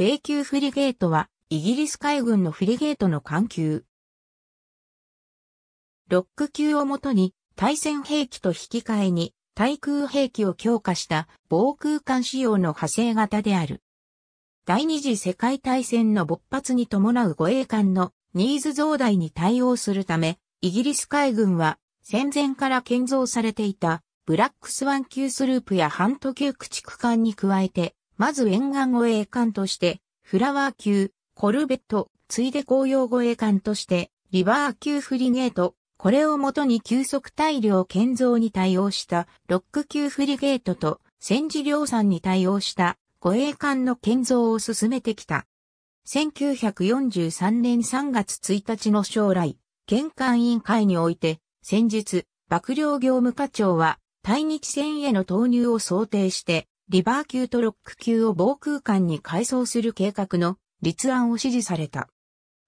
米級フリゲートは、イギリス海軍のフリゲートの艦級。ロック級をもとに、対戦兵器と引き換えに、対空兵器を強化した防空艦仕様の派生型である。第二次世界大戦の勃発に伴う護衛艦のニーズ増大に対応するため、イギリス海軍は戦前から建造されていたブラックスワン級スループやハント級駆逐艦に加えてまず沿岸護衛艦として、フラワー級、コルベット、ついで公用護衛艦として、リバー級フリゲート、これをもとに急速大量建造に対応したロック級フリゲートと戦時量産に対応した護衛艦の建造を進めてきた。1943年3月1日の将来、県関委員会において、先日、幕僚業務課長は、対日戦への投入を想定して、リバー級とロック級を防空間に改装する計画の立案を指示された。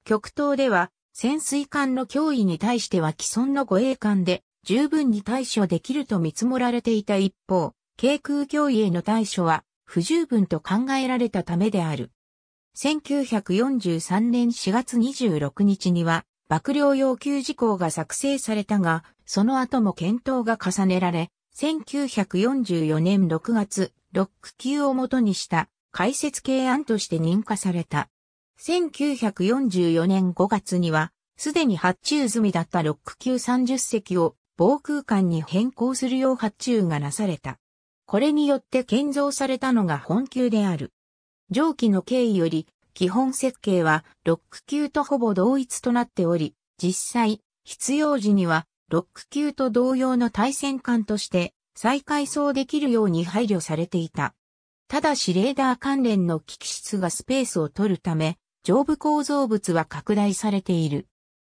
極東では潜水艦の脅威に対しては既存の護衛艦で十分に対処できると見積もられていた一方、軽空脅威への対処は不十分と考えられたためである。1943年4月26日には、幕僚要求事項が作成されたが、その後も検討が重ねられ、1944年6月、ロック級をもとにした解説系案として認可された。1944年5月には、すでに発注済みだったロック級30隻を防空間に変更するよう発注がなされた。これによって建造されたのが本級である。上記の経緯より、基本設計はロック級とほぼ同一となっており、実際、必要時にはロック級と同様の対戦艦として再改装できるように配慮されていた。ただしレーダー関連の機器室がスペースを取るため、上部構造物は拡大されている。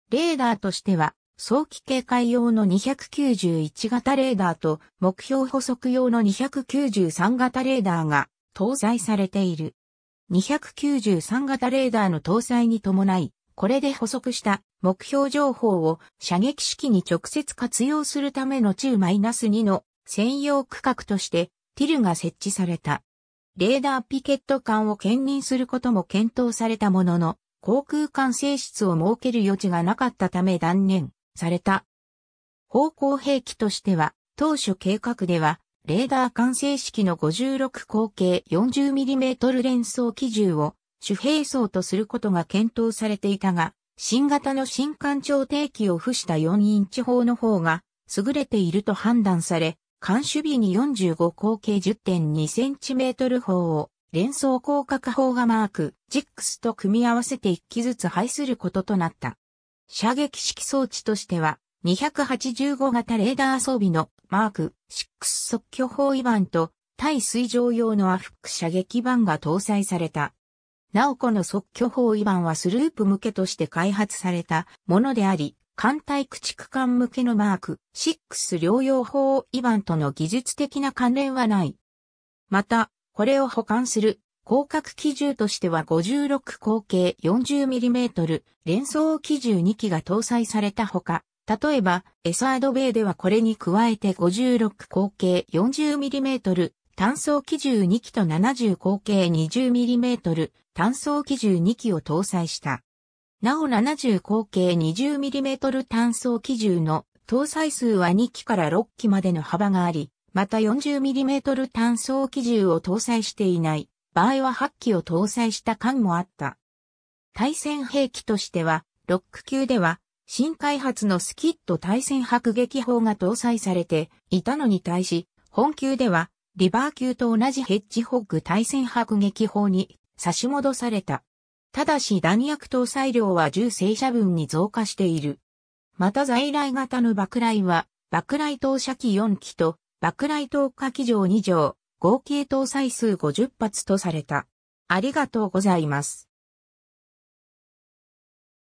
レーダーとしては、早期警戒用の291型レーダーと目標補足用の293型レーダーが搭載されている。293型レーダーの搭載に伴い、これで補足した目標情報を射撃式に直接活用するための中 -2 の専用区画としてティルが設置された。レーダーピケット艦を兼任することも検討されたものの、航空管制室を設ける余地がなかったため断念された。方向兵器としては、当初計画では、レーダー管制式の56口径 40mm 連装機銃を主兵装とすることが検討されていたが、新型の新艦長定期を付した4インチ砲の方が優れていると判断され、監守備に45口径 10.2cm 砲を連装広角砲がマーク、ジックスと組み合わせて1機ずつ配することとなった。射撃式装置としては、285型レーダー装備のマーク6即挙砲板と対水上用のアフック射撃板が搭載された。なおこの即挙砲板はスループ向けとして開発されたものであり、艦隊駆逐艦向けのマーク6療養法イァンとの技術的な関連はない。また、これを保管する広角機銃としては56口径 40mm 連装機銃2機が搭載されたほか、例えば、エサードベイではこれに加えて56口径 40mm 単装機銃2機と70口径 20mm 単装機銃2機を搭載した。なお70口径 20mm 単装機銃の搭載数は2機から6機までの幅があり、また 40mm 単装機銃を搭載していない場合は8機を搭載した艦もあった。対戦兵器としては、ロック級では新開発のスキット対戦迫撃砲が搭載されていたのに対し、本級ではリバー級と同じヘッジホッグ対戦迫撃砲に差し戻された。ただし弾薬搭載量は銃正射分に増加している。また在来型の爆雷は、爆雷投射機4機と、爆雷投下機場2条、合計搭載数50発とされた。ありがとうございます。